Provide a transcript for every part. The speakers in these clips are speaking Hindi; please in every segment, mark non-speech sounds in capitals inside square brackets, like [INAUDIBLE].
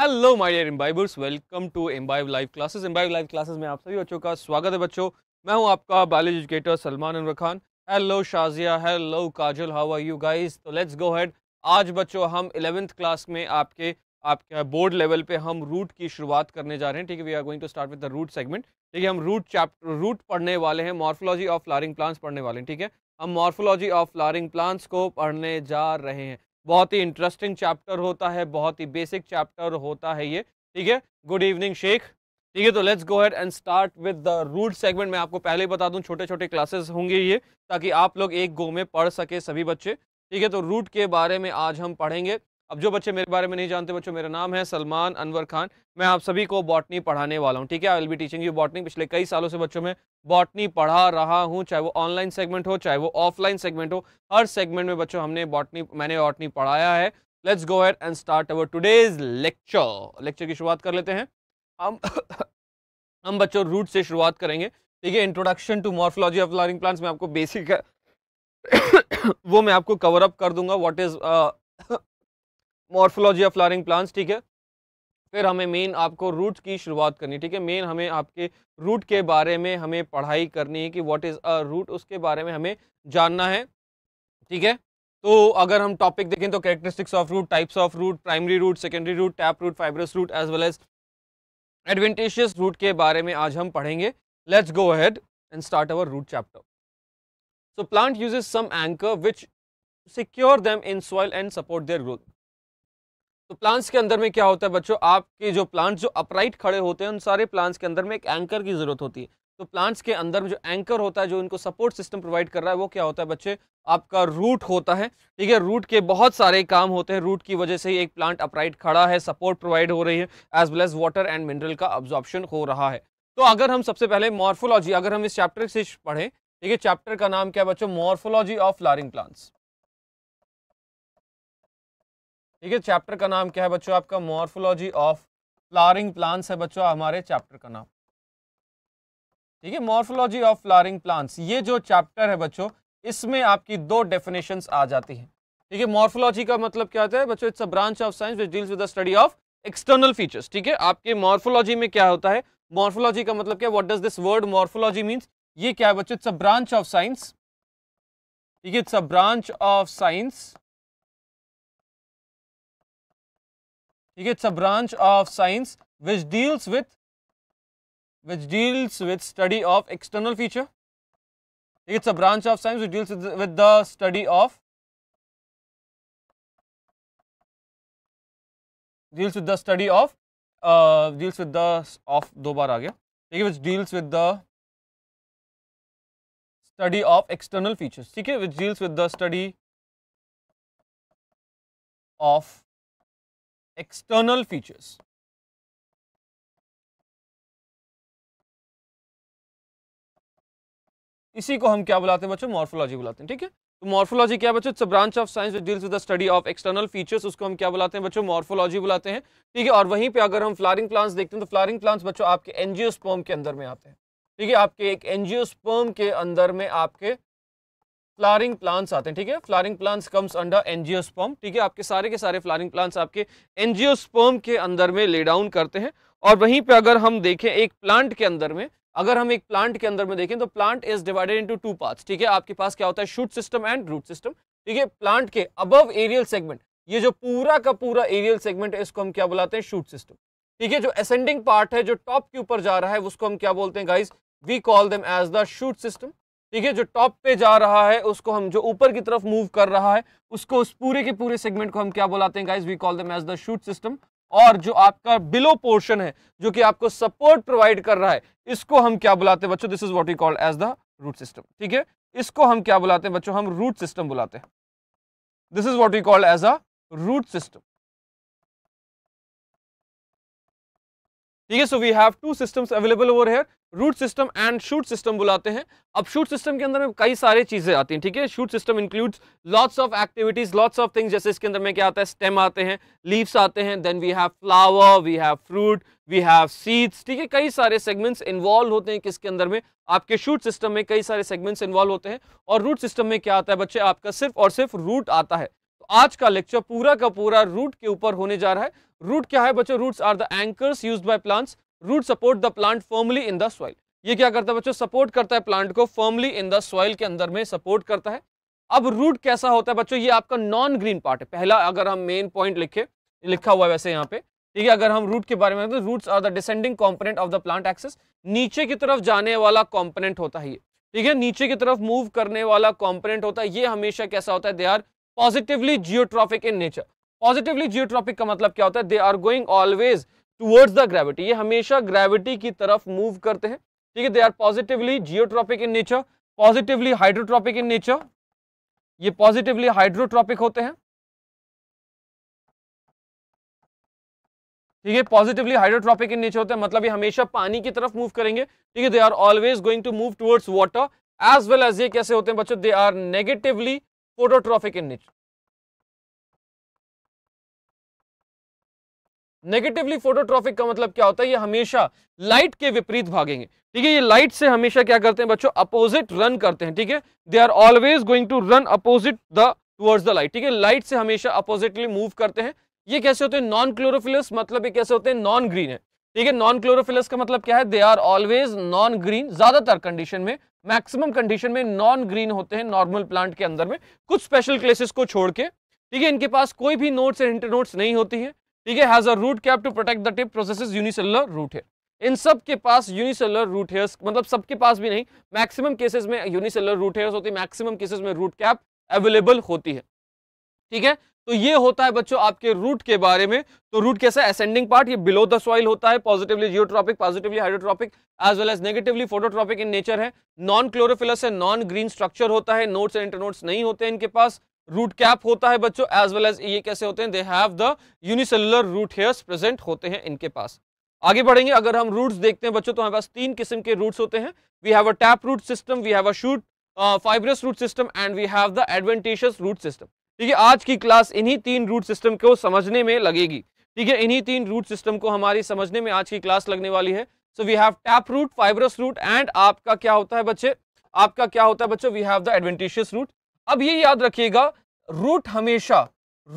Hello my dear imbibers welcome to Embibe live classes Embibe live classes में आप सभी बच्चों का स्वागत है बच्चों मैं हूं आपका biology educator Salman Anwar Khan hello Shazia hello Kajal how are you guys तो लेट्स गो हेड आज बच्चों हम इलेवेंथ क्लास में आपके आपके बोर्ड लेवल पे हम रूट की शुरुआत करने जा रहे हैं ठीक है we are going to start with the root segment ठीक है हम रूट चैप्टर रूट पढ़ने वाले हैं मॉर्फोलॉजी ऑफ फ्लारिंग प्लांट्स पढ़ने वाले हैं ठीक है हम मॉर्फोलॉजी ऑफ फ्लारिंग प्लांट्स को पढ़ने जा रहे हैं बहुत ही इंटरेस्टिंग चैप्टर होता है बहुत ही बेसिक चैप्टर होता है ये ठीक है गुड इवनिंग शेख ठीक है तो let's go ahead and start with the root segment मैं आपको पहले ही बता दूं छोटे छोटे क्लासेस होंगे ये ताकि आप लोग एक गो में पढ़ सके सभी बच्चे ठीक है तो रूट के बारे में आज हम पढ़ेंगे अब जो बच्चे मेरे बारे में नहीं जानते बच्चों मेरा नाम है सलमान अनवर खान मैं आप सभी को बॉटनी पढ़ाने वाला हूँ ठीक है I will be teaching you botany पिछले कई सालों से बच्चों में बॉटनी पढ़ा रहा हूँ चाहे वो ऑनलाइन सेगमेंट हो चाहे वो ऑफलाइन सेगमेंट हो हर सेगमेंट में बच्चों हमने बॉटनी मैंने बॉटनी पढ़ाया है let's go ahead and start our today's lecture lecture की शुरुआत कर लेते हैं हम [COUGHS] हम बच्चों रूट से शुरुआत करेंगे ठीक है introduction to morphology of flowering plants में आपको बेसिक [COUGHS] वो मैं आपको कवर अप कर दूंगा what is morphology of flowering plants ठीक है फिर हमें मेन आपको रूट की शुरुआत करनी ठीक है मेन हमें आपके रूट के बारे में हमें पढ़ाई करनी है कि व्हाट इज़ अ रूट उसके बारे में हमें जानना है ठीक है तो अगर हम टॉपिक देखें तो characteristics of root types of root primary root secondary root tap root fibrous root as well as adventitious root के बारे में आज हम पढ़ेंगे let's go ahead and start our root chapter so plant uses some anchor which secure them in soil and support their growth तो प्लांट्स के अंदर में क्या होता है बच्चों आपके जो प्लांट्स जो अपराइट खड़े होते हैं उन सारे प्लांट्स के अंदर में एक एंकर की ज़रूरत होती है तो प्लांट्स के अंदर में जो एंकर होता है जो इनको सपोर्ट सिस्टम प्रोवाइड कर रहा है वो क्या होता है बच्चे आपका रूट होता है ठीक है रूट के बहुत सारे काम होते हैं रूट की वजह से ही एक प्लांट अपराइट खड़ा है सपोर्ट प्रोवाइड हो रही है as well as water and mineral का ऑब्जॉर्प्शन हो रहा है तो अगर हम सबसे पहले मॉर्फोलॉजी अगर हम इस चैप्टर से पढ़ें ठीक है चैप्टर का नाम क्या है बच्चों मॉर्फोलॉजी ऑफ फ्लारिंग प्लांट्स ठीक है चैप्टर का नाम क्या है बच्चों आपका मॉर्फोलॉजी ऑफ फ्लॉरिंग प्लांट्स है बच्चों हमारे चैप्टर का नाम ठीक है मॉर्फोलॉजी ऑफ फ्लॉरिंग प्लांट्स ये जो चैप्टर है बच्चों इसमें आपकी दो डेफिनेशंस आ जाती हैं ठीक है मॉर्फोलॉजी का मतलब क्या होता है बच्चों it's a branch of science which deals with the study of external features ठीक है आपके मॉर्फोलॉजी में क्या होता है मॉर्फोलॉजी का मतलब क्या what does this word morphology means ये क्या है बच्चों it's a branch of science ठीक है it's a branch of science ठीक है it's a branch of science which deals with which deals with study of external feature. It's a branch of science which deals with the, with the study of deals with the study of uh, deals with the of दो बार आ गया ठीक है which deals with the study of external features ठीक है which deals with the study of external features. इसी को हम क्या बुलाते हैं बच्चों मॉर्फोलॉजी बुलाते हैं ठीक है तो मॉर्फोलॉजी क्या बच्चों it's branch of science which deals with the study of external features उसको हम क्या बुलाते हैं बच्चों मॉर्फोलॉजी बुलाते हैं ठीक है और वहीं पे अगर हम फ्लारिंग प्लांट्स देखते हैं तो फ्लारिंग प्लांट्स बच्चों आपके एनजीओस्पर्म के अंदर में आते हैं ठीक है आपके एक एनजीओस्पर्म के अंदर में आपके फ्लारिंग प्लांट्स आते हैं ठीक है flowering plants comes under angiosperm ठीक है आपके सारे के सारे फ्लारिंग प्लांट्स आपके एनजियोस्पर्म के अंदर में ले डाउन करते हैं और वहीं पे अगर हम देखें एक प्लांट के अंदर में अगर हम एक प्लांट के अंदर में देखें तो plant is divided into two part ठीक है आपके पास क्या होता है shoot system and root system ठीक है प्लांट के अबव एरियल सेगमेंट ये जो पूरा का पूरा एरियल सेगमेंट है इसको हम क्या बुलाते हैं शूट सिस्टम ठीक है जो असेंडिंग पार्ट है जो टॉप के ऊपर जा रहा है उसको हम क्या बोलते हैं guys we call them as the shoot system ठीक है जो टॉप पे जा रहा है उसको हम जो ऊपर की तरफ मूव कर रहा है उसको उस पूरे के पूरे सेगमेंट को हम क्या बुलाते हैं guys we call them as the shoot system और जो आपका बिलो पोर्शन है जो कि आपको सपोर्ट प्रोवाइड कर रहा है इसको हम क्या बुलाते हैं बच्चों this is what we called as the root system ठीक है इसको हम क्या बुलाते हैं बच्चों हम रूट सिस्टम बुलाते हैं this is what we called as a root system ठीक है so we have two systems available over here root system and shoot system बुलाते हैं अब शूट सिस्टम के अंदर में कई सारी चीज़ें आती हैं ठीक है shoot system includes lots of activities lots of things जैसे इसके अंदर में क्या आता है स्टेम आते हैं लीव्स आते हैं then we have flower we have fruit we have seeds ठीक है कई सारे सेगमेंट्स इन्वॉल्व होते हैं किसके अंदर में आपके शूट सिस्टम में कई सारे सेगमेंट्स इन्वॉल्व होते हैं और रूट सिस्टम में क्या आता है बच्चे आपका सिर्फ और सिर्फ रूट आता है आज का लेक्चर पूरा का पूरा रूट के ऊपर होने जा रहा है रूट क्या है बच्चों roots are the anchors used by plants root support the plant firmly in the soil ये क्या करता है बच्चों सपोर्ट करता है प्लांट को फर्मली इन द सॉइल के अंदर में सपोर्ट करता है अब रूट कैसा होता है बच्चों ये आपका नॉन ग्रीन पार्ट है पहला अगर हम मेन पॉइंट लिखे लिखा हुआ है वैसे यहाँ पे ठीक है अगर हम रूट के बारे में तो roots are the descending component of the plant axis नीचे की तरफ जाने वाला कॉम्पोनेंट होता है ठीक है नीचे की तरफ मूव करने वाला कॉम्पोनेंट होता है ये हमेशा कैसा होता है they are positively geotrophic in nature positively geotropic का मतलब क्या होता है they are going always towards the gravity ये हमेशा ग्रेविटी की तरफ मूव करते हैं ठीक है they are positively geotropic in nature positively hydrotropic in nature ये पॉजिटिवली हाइड्रोट्रॉपिक होते हैं ठीक है पॉजिटिवली हाइड्रोट्रॉपिक इन नेचर होते हैं मतलब ये हमेशा पानी की तरफ मूव करेंगे ठीक है they are always going to move towards water as well as ये कैसे होते हैं बच्चों they are negatively phototrophic in nature. Negatively phototrophic का मतलब क्या होता है ये हमेशा लाइट के विपरीत भागेंगे ठीक है ये लाइट से हमेशा क्या करते हैं बच्चों अपोजिट रन करते हैं ठीक है they are always going to run opposite the towards the light ठीक है लाइट से हमेशा अपोजिटली मूव करते हैं ये कैसे होते हैं नॉन क्लोरोफिलस मतलब ये कैसे होते हैं नॉन ग्रीन है ठीक है नॉन क्लोरोफिलस का मतलब क्या है they are always non green ज्यादातर कंडीशन में मैक्सिमम कंडीशन में नॉन ग्रीन होते हैं नॉर्मल प्लांट के अंदर में कुछ स्पेशल क्लेसेस को छोड़ के ठीक है इनके पास कोई भी नोट्स एंड इंटर नोट्स नहीं होती है ठीक है has a root cap to protect the tip process unicellular root है इन सब के पास यूनिसेलुलर रूट हेयर्स मतलब सबके पास भी नहीं मैक्सिमम केसेस में यूनिसेलुलर रूट हेयर्स होती है मैक्सिमम केसेस में रूट कैप अवेलेबल होती है ठीक है तो ये होता है बच्चों आपके रूट के बारे में तो रूट कैसा असेंडिंग पार्ट ये बिलो द सॉइल होता है positively geotropic positively hydrotropic as well as negatively phototropic in nature है नॉन क्लोरोफिलस है नॉन ग्रीन स्ट्रक्चर होता है नोट्स एंड इंटरनोट्स नहीं होते इनके पास रूट कैप होता है बच्चों एज वेल एज ये कैसे होते हैं they have the unicellular root hairs present होते हैं इनके पास आगे बढ़ेंगे अगर हम रूट्स देखते हैं बच्चों तो हमारे पास तीन किस्म के रूट्स होते हैं we have a tap root system we have a shoot fibrous root system and we have the adventitious root system ठीक है आज की क्लास इन्हीं तीन रूट सिस्टम को समझने में लगेगी ठीक है इन्हीं तीन रूट सिस्टम को हमारी समझने में आज की क्लास लगने वाली है so we have tap root fibrous root and आपका क्या होता है बच्चे आपका क्या होता है बच्चों we have the adventitious root अब ये याद रखिएगा रूट हमेशा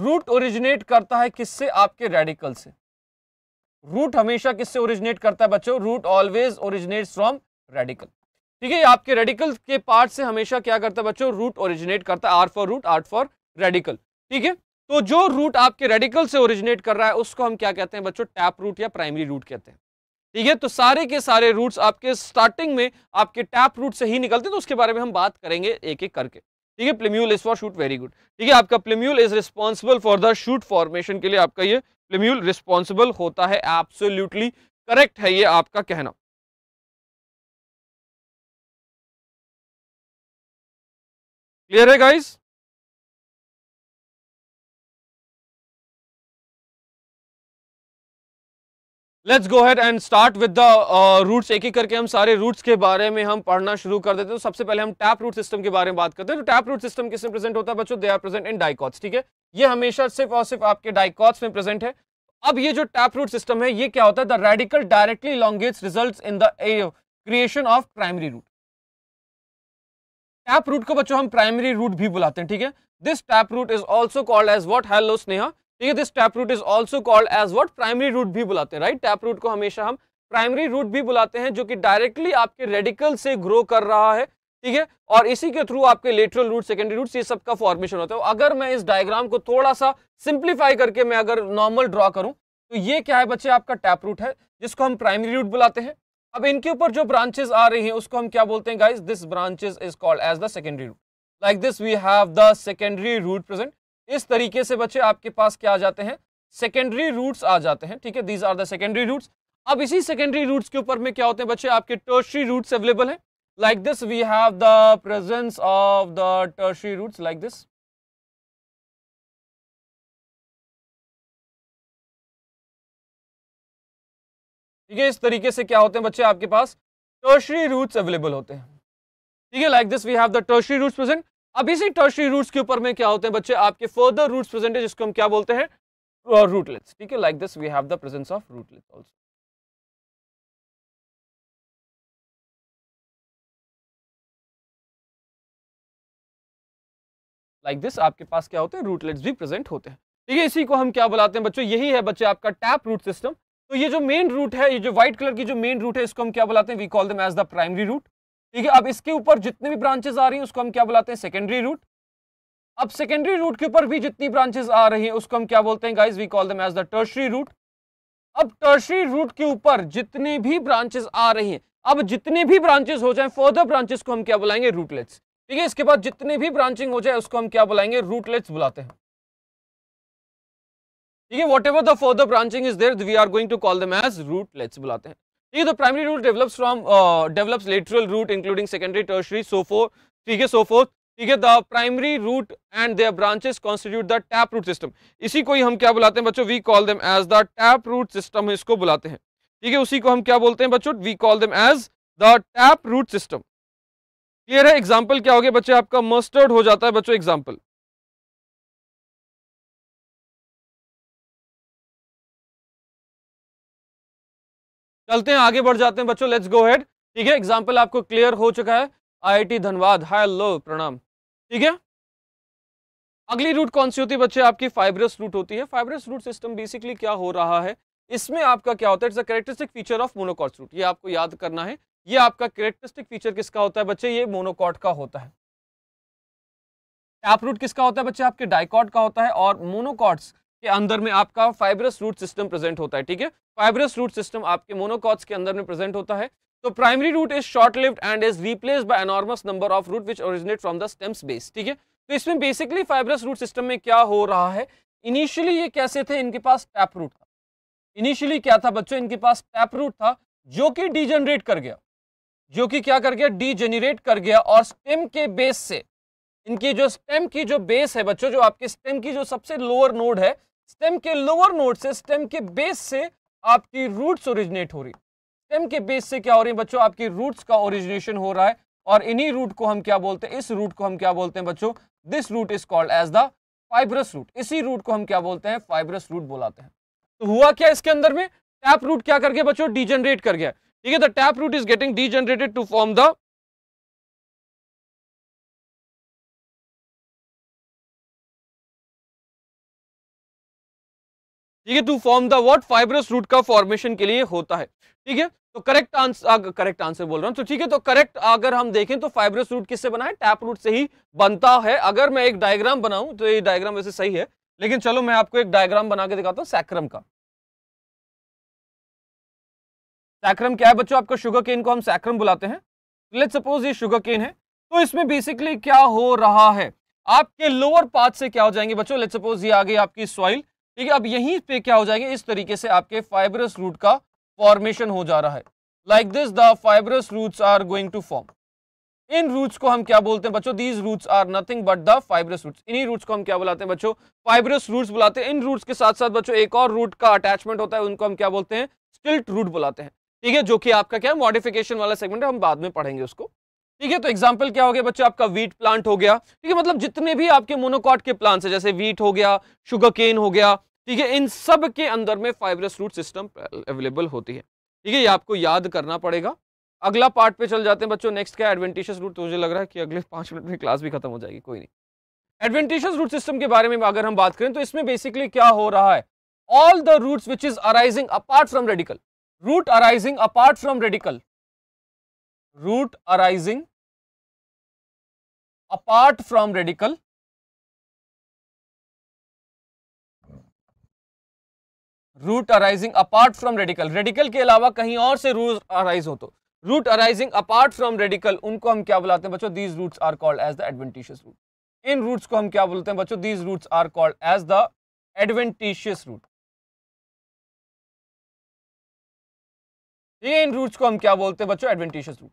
रूट ओरिजिनेट करता है किससे आपके रेडिकल से रूट हमेशा किससे ओरिजिनेट करता है बच्चों root always originate from radicle ठीक है आपके रेडिकल के पार्ट से हमेशा क्या करता है बच्चों रूट ओरिजिनेट करता है R for root R for radicle ठीक है तो जो रूट आपके रेडिकल से ओरिजिनेट कर रहा है उसको हम क्या कहते हैं बच्चों टैप रूट या प्राइमरी रूट कहते हैं ठीक है तो सारे के सारे रूट्स आपके स्टार्टिंग में आपके टैप रूट से ही निकलते हैं तो उसके बारे में हम बात करेंगे एक एक करके ठीक है plumule is for shoot very good ठीक है आपका plumule is responsible for the shoot formation के लिए आपका ये प्लेम्यूल रिस्पॉन्सिबल होता है एब्सोल्यूटली करेक्ट है ये आपका कहना क्लियर है guys let's go had and start with the roots एक ही करके हम सारे रूट्स के बारे में हम पढ़ना शुरू कर देते हैं तो सबसे पहले हम टैप रूट सिस्टम के बारे में बात करते हैं तो टैप रूट सिस्टम किसमें प्रेजेंट होता है बच्चों they are present in dicots ठीक है ये हमेशा सिर्फ और सिर्फ आपके डाइकॉट्स में प्रेजेंट है अब ये जो टैप रूट सिस्टम है ये क्या होता है the radicle directly elongates result in the creation of primary root tap root को बच्चों हम प्राइमरी रूट भी बुलाते हैं ठीक है this tap root is also called as what hello Sneha ठीक है this tap root is also called as what primary root भी बुलाते हैं राइट टैप रूट को हमेशा हम प्राइमरी रूट भी बुलाते हैं जो कि डायरेक्टली आपके रेडिकल से ग्रो कर रहा है ठीक है और इसी के थ्रू आपके लेटरल रूट सेकेंडरी रूट ये सब का फॉर्मेशन होता है तो अगर मैं इस डायग्राम को थोड़ा सा सिंप्लीफाई करके मैं अगर नॉर्मल ड्रॉ करूं तो ये क्या है बच्चे आपका टैप रूट है जिसको हम प्राइमरी रूट बुलाते हैं अब इनके ऊपर जो ब्रांचेस आ रही हैं उसको हम क्या बोलते हैं guys this branches is called as the secondary root like this we have the secondary root present इस तरीके से बच्चे आपके पास क्या आ जाते हैं सेकेंडरी रूट्स आ जाते हैं ठीक है these are the secondary roots अब इसी सेकेंडरी रूट्स के ऊपर में क्या होते हैं बच्चे आपके टर्शरी रूट्स अवेलेबल हैं like this we have the presence of the tertiary roots like this ठीक है इस तरीके से क्या होते हैं बच्चे आपके पास टर्शरी रूट्स अवेलेबल होते हैं ठीक है like this we have the tertiary roots present अब इसी टर्शरी रूट्स के ऊपर में क्या होते हैं बच्चे आपके फर्दर रूट्स प्रेजेंट है जिसको हम क्या बोलते हैं रूटलेट्स ठीक है like this we have the presence of rootlets also like this आपके पास क्या होते हैं रूटलेट्स भी प्रेजेंट होते हैं ठीक है इसी को हम क्या बुलाते हैं बच्चों यही है बच्चे आपका टैप रूट सिस्टम तो ये जो मेन रूट है ये जो व्हाइट कलर की जो मेन रूट है इसको हम क्या बुलाते हैं we call them as the primary root ठीक है अब इसके ऊपर जितने भी ब्रांचेस आ रही हैं उसको हम क्या बुलाते हैं सेकेंडरी रूट अब सेकेंडरी रूट के ऊपर भी जितनी ब्रांचेस आ रही हैं उसको हम क्या बोलते हैं guys we call them as the tertiary root अब टर्शरी रूट के ऊपर जितनी भी ब्रांचेस आ रही हैं अब जितने भी ब्रांचेस हो जाए फर्दर ब्रांचेस को हम क्या बुलाएंगे रूटलेट्स ठीक है इसके बाद जितने भी ब्रांचिंग हो जाए उसको हम क्या बुलाएंगे रूटलेट्स बुलाते हैं ठीक है whatever the further branching is there we are going to call them as rootlets बुलाते हैं Uh, ठीक है तो primary root develops from develops lateral root including secondary tertiary so forth ठीक है सोफो ठीक है the primary root and their branches constitute the tap root system इसी को ही हम क्या बुलाते हैं बच्चों we call them as the tap root system इसको बुलाते हैं ठीक है उसी को हम क्या बोलते हैं बच्चों we call them as the tap root system clear है एग्जाम्पल क्या हो गया बच्चे आपका मस्टर्ड हो जाता है बच्चों एग्जाम्पल चलते हैं आगे बढ़ जाते हैं बच्चों लेट्स गो हेड ठीक है एग्जाम्पल आपको क्लियर हो चुका है आईआईटी धनबाद लो प्रणाम ठीक है अगली रूट कौन सी होती है बच्चे आपकी फाइब्रस रूट होती है फाइब्रस रूट सिस्टम बेसिकली क्या हो रहा है इसमें आपका क्या होता है it's a characteristic feature of monocot root ये आपको याद करना है ये आपका करेक्टरिस्टिक फीचर किसका होता है बच्चे ये मोनोकॉट का होता है टैप रूट किसका होता है बच्चे आपके डाइकॉट का होता है और मोनोकॉट्स के अंदर में आपका फाइब्रस रूट सिस्टम प्रेजेंट होता है ठीक है फाइब्रस रूट सिस्टम आपके मोनोकॉट्स के अंदर में प्रेजेंट होता है तो primary root is short lived and is replace by enormous number of root which originate from the stems base ठीक है तो इसमें बेसिकली फाइब्रस रूट सिस्टम में क्या हो रहा है इनिशियली ये कैसे थे इनके पास टैप रूट था इनिशियली क्या था बच्चों इनके पास टैप रूट था जो कि डीजनरेट कर गया जो कि क्या कर गया डीजनरेट कर गया और स्टेम के बेस से इनकी जो स्टेम की जो बेस है बच्चों जो आपके स्टेम की जो सबसे लोअर नोड है स्टेम के लोअर नोड से स्टेम के बेस से आपकी रूट्स ओरिजिनेट हो रही स्टेम के बेस से क्या हो रही है बच्चों आपकी रूट्स का ओरिजिनेशन हो रहा है और इन्हीं रूट को हम क्या बोलते हैं इस रूट को हम क्या बोलते हैं बच्चों this root is called as the fibrous root इसी रूट को हम क्या बोलते हैं फाइब्रस रूट बोलाते हैं तो हुआ क्या इसके अंदर में टैप रूट क्या कर गया बच्चों डिजनरेट कर गया ठीक है the tap root is getting degenerated to form the ठीक है to form the what fibrous root का फॉर्मेशन के लिए होता है ठीक है तो करेक्ट आंसर करेक्ट आंसर बोल रहा हूँ तो ठीक है तो करेक्ट अगर हम देखें तो फाइब्रस रूट किससे बना है टैप रूट से ही बनता है अगर मैं एक डायग्राम बनाऊं तो ये डायग्राम वैसे सही है लेकिन चलो मैं आपको एक डायग्राम बना के दिखाता हूँ सैक्रम का सैक्रम क्या है बच्चों आपका शुगर केन को हम सैक्रम बुलाते हैं लेट सपोज ये शुगर केन है तो इसमें बेसिकली क्या हो रहा है आपके लोअर पार्ट से क्या हो जाएंगे बच्चों लेट सपोज ये आ गई आपकी सॉइल ठीक है अब यहीं पे क्या हो जाएगा इस तरीके से आपके फाइबरस रूट का फॉर्मेशन हो जा रहा है like this the fibrous roots are going to form इन रूट्स को हम क्या बोलते हैं बच्चों these roots are nothing but the fibrous roots इन्हीं रूट्स को हम क्या बुलाते हैं बच्चों फाइबरस रूट्स बुलाते हैं इन रूट्स के साथ साथ बच्चों एक और रूट का अटैचमेंट होता है उनको हम क्या बोलते हैं स्टिल्ट रूट बुलाते हैं ठीक है जो कि आपका क्या मॉडिफिकेशन वाला सेगमेंट है हम बाद में पढ़ेंगे उसको ठीक है तो एग्जाम्पल क्या हो गया बच्चों आपका वीट प्लांट हो गया ठीक है मतलब जितने भी आपके मोनोकॉट के प्लांट्स हैं जैसे वीट हो गया शुगर केन हो गया ठीक है इन सब के अंदर में फाइबरस रूट सिस्टम अवेलेबल होती है ठीक है ये आपको याद करना पड़ेगा अगला पार्ट पे चल जाते हैं बच्चों नेक्स्ट क्या एडवेंटेशियस रूट तो मुझे लग रहा है कि अगले पांच मिनट में क्लास भी खत्म हो जाएगी कोई नहीं एडवेंटेशियस रूट सिस्टम के बारे में अगर हम बात करें तो इसमें बेसिकली क्या हो रहा है all the roots which is arising apart from radicle root arising apart from radicle root arising apart from radical root arising apart from radicle radicle के अलावा कहीं और से रूट अराइज हो तो root arising apart from radicle उनको हम क्या बुलाते हैं बच्चों these roots are called as the adventitious root इन रूट्स को हम क्या बोलते हैं बच्चों these roots are called as the adventitious root ये इन रूट्स को हम क्या बोलते हैं बच्चों एडवेंटिशियस रूट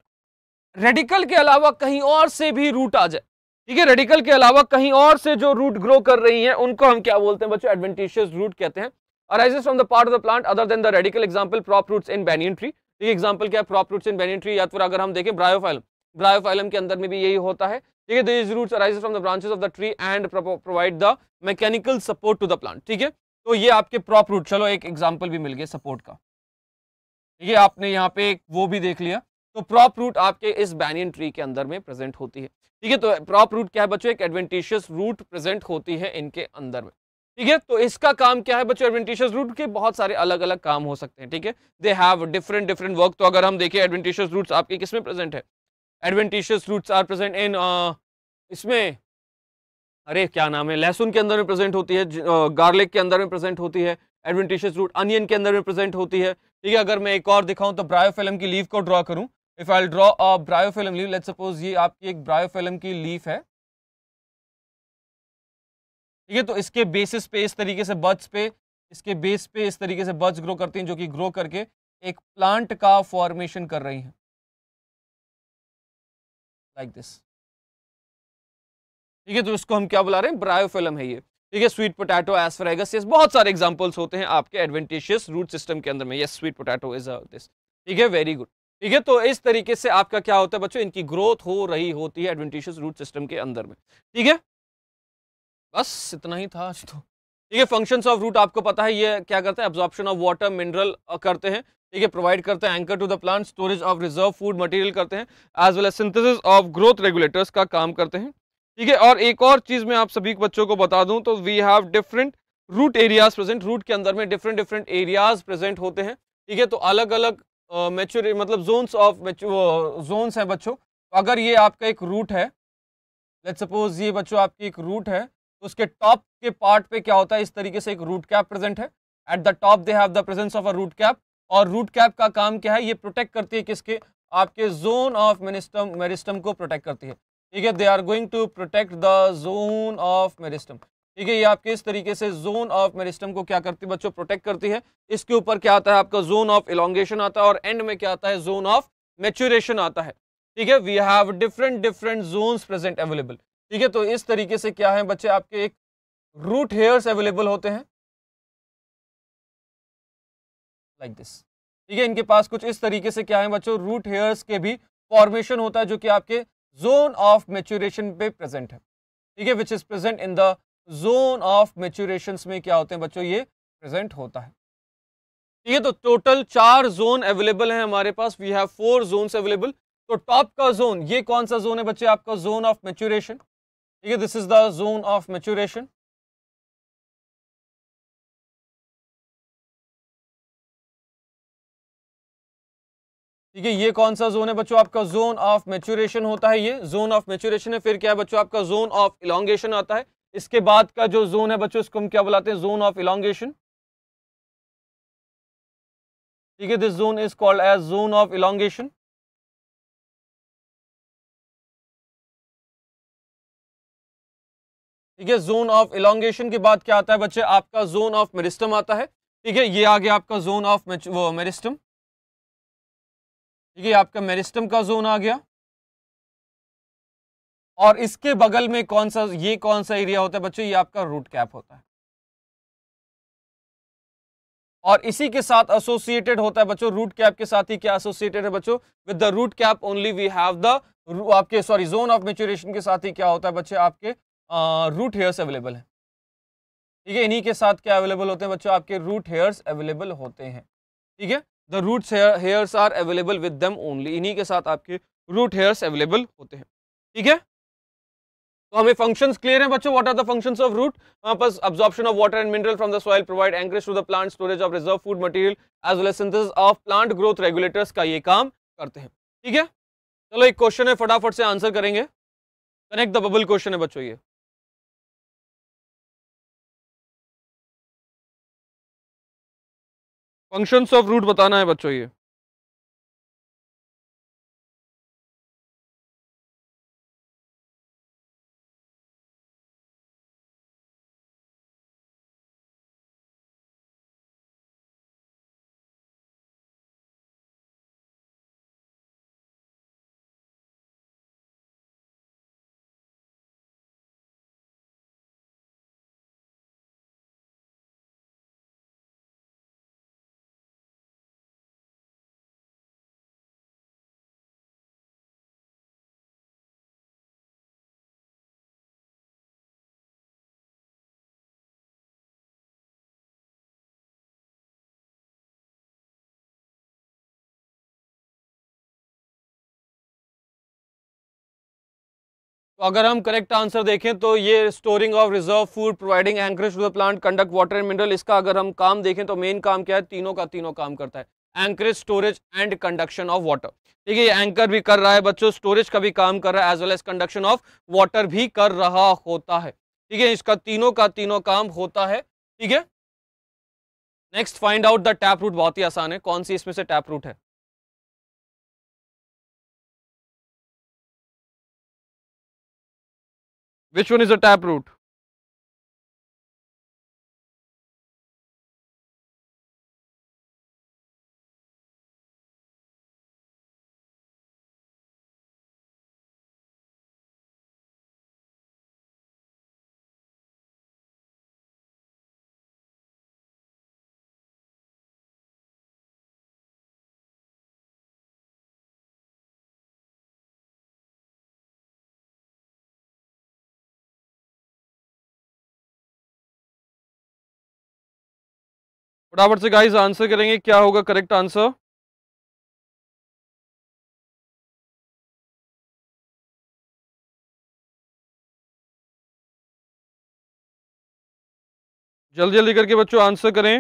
रेडिकल के अलावा कहीं और से भी रूट आ जाए ठीक है रेडिकल के अलावा कहीं और से जो रूट ग्रो कर रही हैं उनको हम क्या बोलते हैं बच्चों एडवेंटिशियस रूट कहते हैं arises from the part of the plant other than the radicle example prop roots in banyan tree ठीक है एग्जाम्पल क्या है prop roots in banyan tree या फिर अगर हम देखें ब्रायोफाइलम ब्रायोफाइलम के अंदर में भी यही होता है ठीक है these roots arise from the branches of the tree and provide the mechanical support to the plant ठीक है तो ये आपके प्रॉप रूट चलो एक एग्जाम्पल भी मिल गया सपोर्ट का है आपने यहाँ पे वो भी देख लिया तो प्रॉप रूट आपके इस बैनियन ट्री के अंदर में प्रेजेंट होती है ठीक है तो प्रॉप रूट क्या है बच्चों एक एडवेंटिशियस रूट प्रेजेंट होती है इनके अंदर में ठीक है तो इसका काम क्या है बच्चों एडवेंटिशियस रूट के बहुत सारे अलग अलग काम हो सकते हैं ठीक है they have different different work तो अगर हम देखें एडवेंटिशियस रूट आपके किसमें प्रेजेंट है adventitious roots are present in इसमें अरे क्या नाम है लहसुन के अंदर में प्रेजेंट होती है गार्लिक uh, के अंदर में प्रेजेंट होती है एडवेंटिशियस रूट अनियन के अंदर में प्रेजेंट होती है ठीक है अगर मैं एक और दिखाऊं तो ब्रायोफिल्म की लीव को ड्रॉ करूं if I draw a bryophyllum leaf let suppose ये आपकी एक ब्रायोफिल्म की लीफ है ठीक है तो इसके बेसिस पे इस तरीके से बर्ड्स पे इसके बेस पे इस तरीके से बर्ड्स ग्रो करती हैं जो कि ग्रो करके एक प्लांट का फॉर्मेशन कर रही हैं लाइक दिस ठीक है तो इसको हम क्या बुला रहे हैं ब्रायोफिल्म है ये ठीक है स्वीट पोटैटो एसफ्रेगस यस बहुत सारे एग्जांपल्स होते हैं आपके एडवेंटेशियस रूट सिस्टम के अंदर में yes sweet potato is this ठीक है वेरी गुड ठीक है तो इस तरीके से आपका क्या होता है बच्चों इनकी ग्रोथ हो रही होती है एडवेंटिशियस रूट सिस्टम के अंदर में ठीक है बस इतना ही था आज तो ठीक है फंक्शंस ऑफ रूट आपको पता है ये क्या करते हैं एब्जॉर्प्शन ऑफ वाटर मिनरल करते हैं ठीक है प्रोवाइड करते हैं anchor to the plant storage of reserve food material करते हैं as well as synthesis of growth regulators का काम करते हैं ठीक है और एक और चीज़ मैं आप सभी बच्चों को बता दूं तो we have different root areas present root के अंदर में डिफरेंट डिफरेंट एरियाज प्रेजेंट होते हैं ठीक है तो अलग अलग uh, मतलब जोन्स ऑफ जोन्स हैं बच्चों तो अगर ये आपका एक रूट है लेट सपोज ये बच्चों आपकी एक रूट है तो उसके टॉप के पार्ट पे क्या होता है इस तरीके से एक रूट कैप प्रेजेंट है at the top they have the presence of a root cap और रूट कैप का काम क्या है ये प्रोटेक्ट करती है किसके आपके जोन ऑफ मेरिस्टम मेरिस्टम को प्रोटेक्ट करती है ठीक है they are going to protect the zone of meristem ठीक है ये आपके इस तरीके से जोन ऑफ मेरिस्टम को क्या करती है बच्चों प्रोटेक्ट करती है इसके ऊपर क्या आता है आपका जोन ऑफ इलोंगेशन आता है और एंड में क्या आता है जोन ऑफ मेच्यूरेशन आता है ठीक है we have different different zone present available ठीक है तो इस तरीके से क्या है बच्चे आपके एक रूट हेयर्स अवेलेबल होते हैं लाइक दिस ठीक है इनके पास कुछ इस तरीके से क्या है बच्चों रूट हेयर्स के भी फॉर्मेशन होता है जो कि आपके जोन ऑफ मेच्यूरेशन पे प्रेजेंट है ठीक है which is present in the zone of maturation में क्या होते हैं बच्चों ये प्रेजेंट होता है ठीक है तो टोटल चार जोन अवेलेबल हैं हमारे पास we have four zone available तो टॉप का जोन ये कौन सा जोन है बच्चे आपका जोन ऑफ मेच्यूरेशन ठीक है this is the zone of maturation ठीक है ये कौन सा जोन है बच्चों आपका जोन ऑफ मेच्यूरेशन होता है ये जोन ऑफ मेच्यूरेशन है फिर क्या है बच्चों आपका जोन ऑफ इलांगेशन आता है इसके बाद का जो जोन है बच्चों इसको हम क्या बुलाते हैं जोन ऑफ इलांगेशन ठीक है this zone is called as zone of elongation ठीक है जोन ऑफ इलांगेशन के बाद क्या आता है बच्चे आपका जोन ऑफ मेरिस्टम आता है ठीक है ये आ गया आपका जोन ऑफ वो मेरिस्टम ठीक है आपका मेरिस्टम का जोन आ गया और इसके बगल में कौन सा ये कौन सा एरिया होता है बच्चों ये आपका रूट कैप होता है और इसी के साथ एसोसिएटेड होता है बच्चों रूट कैप के साथ ही क्या एसोसिएटेड है बच्चों with the root cap only we have the आपके सॉरी जोन ऑफ मेच्योरेशन के साथ ही क्या होता है बच्चे आपके रूट हेयर्स अवेलेबल है ठीक है इन्हीं के साथ क्या अवेलेबल होते हैं बच्चों आपके रूट हेयर्स अवेलेबल होते हैं ठीक है the root hairs are available with them only इन्हीं के साथ आपके रूट हेयर्स अवेलेबल होते हैं ठीक है तो हमें फंक्शंस क्लियर है बच्चों what are the functions of root हमारे पास absorption of water and mineral from the soil provide anchorage to the plant storage of reserve food material as well synthesis of plant growth regulators का ये काम करते हैं ठीक है चलो एक क्वेश्चन है फटाफट से आंसर करेंगे कनेक्ट द बबल क्वेश्चन है बच्चों ये फंक्शंस ऑफ रूट बताना है बच्चों ये तो अगर हम करेक्ट आंसर देखें तो ये storing of reserve food providing anchorage to the plant conduct water and mineral इसका अगर हम काम देखें तो मेन काम क्या है तीनों का तीनों काम करता है anchorage storage and conduction of water ठीक है ये एंकर भी कर रहा है बच्चों स्टोरेज का भी काम कर रहा है as well as conduction of water भी कर रहा होता है ठीक है इसका तीनों का तीनों काम होता है ठीक है next find out the tap root बहुत ही आसान है कौन सी इसमें से टैप रूट है Which one is a root? फटाफट से गाइज आंसर करेंगे क्या होगा करेक्ट आंसर जल्दी जल्दी करके बच्चों आंसर करें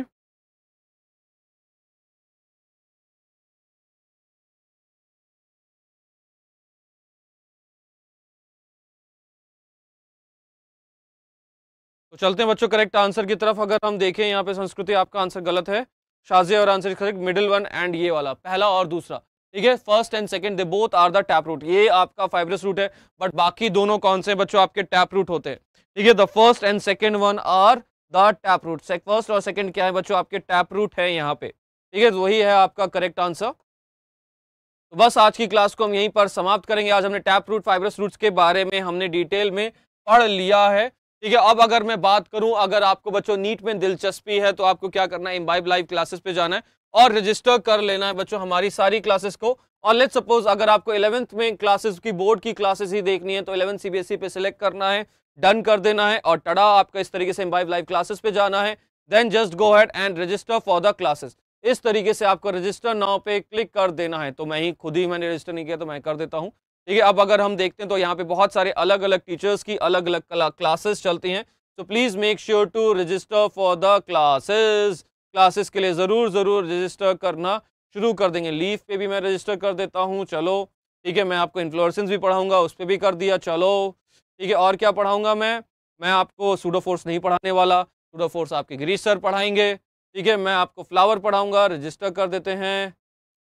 तो चलते हैं बच्चों करेक्ट आंसर की तरफ अगर हम देखें यहाँ पे संस्कृति आपका आंसर गलत है शाजिया और answer correct middle one and ये वाला पहला और दूसरा ठीक है first and second they both are the tap root ये आपका फाइब्रस रूट है बट बाकी दोनों कौन से बच्चों आपके टैप रूट होते हैं ठीक है the first and second one are the tap root first और सेकेंड क्या है बच्चों आपके टैप रूट है यहाँ पे ठीक है तो वही है आपका करेक्ट आंसर तो बस आज की क्लास को हम यहीं पर समाप्त करेंगे आज हमने टैप रूट फाइब्रस रूट्स के बारे में हमने डिटेल में पढ़ लिया है ठीक है अब अगर मैं बात करूं अगर आपको बच्चों नीट में दिलचस्पी है तो आपको क्या करना है इम्बाइब लाइव क्लासेस पे जाना है और रजिस्टर कर लेना है बच्चों हमारी सारी क्लासेस को और लेट सपोज अगर आपको इलेवंथ में क्लासेस की बोर्ड की क्लासेस ही देखनी है तो इलेवंथ सीबीएसई e पे सिलेक्ट करना है डन कर देना है और टड़ा आपका इस तरीके से इम्बाइब लाइव क्लासेस पे जाना है then just go had and register for the classes इस तरीके से आपको रजिस्टर नाव पे क्लिक कर देना है तो मैं ही खुद ही मैंने रजिस्टर नहीं किया तो मैं कर देता हूँ ठीक है अब अगर हम देखते हैं तो यहाँ पे बहुत सारे अलग अलग टीचर्स की अलग अलग क्लासेस चलती हैं तो please make sure to register for the classes classes के लिए ज़रूर ज़रूर रजिस्टर करना शुरू कर देंगे लीव पे भी मैं रजिस्टर कर देता हूँ चलो ठीक है मैं आपको इन्फ्लोरेंस भी पढ़ाऊंगा उस पर भी कर दिया चलो ठीक है और क्या पढ़ाऊंगा मैं मैं आपको सूडो फोर्स नहीं पढ़ाने वाला सूडो फोर्स आपके गिरीश सर पढ़ाएंगे ठीक है मैं आपको फ्लावर पढ़ाऊँगा रजिस्टर कर देते हैं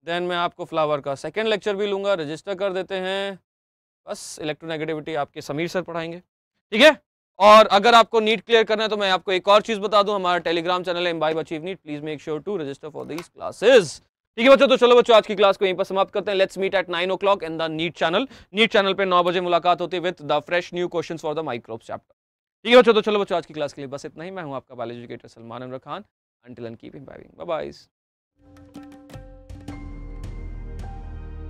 देन मैं आपको फ्लावर का सेकेंड लेक्चर भी लूँगा रजिस्टर कर देते हैं बस इलेक्ट्रोनेगेटिविटी आपके समीर सर पढ़ाएंगे ठीक है और अगर आपको नीट क्लियर करना है तो मैं आपको एक और चीज़ बता दूं हमारा टेलीग्राम चैनल है achieve NEET please make sure to register for these classes ठीक है बच्चों तो चलो बच्चों आज की क्लास को यहीं पर समाप्त करते हैं let's meet at nine o'clock in the NEET channel NEET channel पर नौ बजे मुलाकात होती है with the fresh new question for the microbe chapter ठीक है बच्चों तो चलो बच्चों आज की क्लास के लिए बस इतना ही मैं हूँ आपका बाल एजुकेटर सलमान अमर खान अंटिल एंड